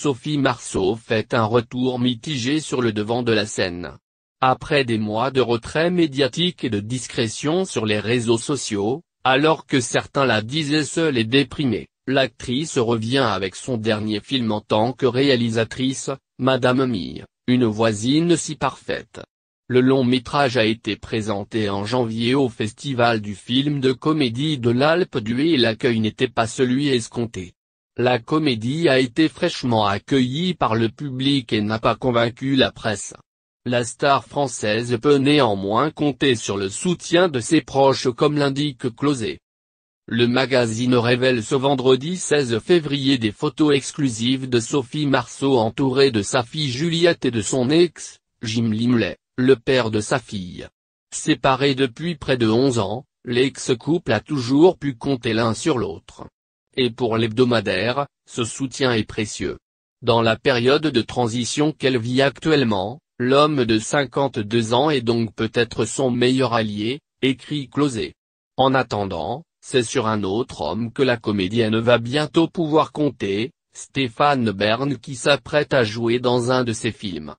Sophie Marceau fait un retour mitigé sur le devant de la scène. Après des mois de retrait médiatique et de discrétion sur les réseaux sociaux, alors que certains la disaient seule et déprimée, l'actrice revient avec son dernier film en tant que réalisatrice, Madame Mille, une voisine si parfaite. Le long métrage a été présenté en janvier au Festival du film de comédie de l'Alpe d'Huez et l'accueil n'était pas celui escompté. La comédie a été fraîchement accueillie par le public et n'a pas convaincu la presse. La star française peut néanmoins compter sur le soutien de ses proches comme l'indique Closet. Le magazine révèle ce vendredi 16 février des photos exclusives de Sophie Marceau entourée de sa fille Juliette et de son ex, Jim Limley, le père de sa fille. Séparés depuis près de 11 ans, l'ex-couple a toujours pu compter l'un sur l'autre et pour l'hebdomadaire, ce soutien est précieux. Dans la période de transition qu'elle vit actuellement, l'homme de 52 ans est donc peut-être son meilleur allié, écrit Closé. En attendant, c'est sur un autre homme que la comédienne va bientôt pouvoir compter, Stéphane Bern qui s'apprête à jouer dans un de ses films.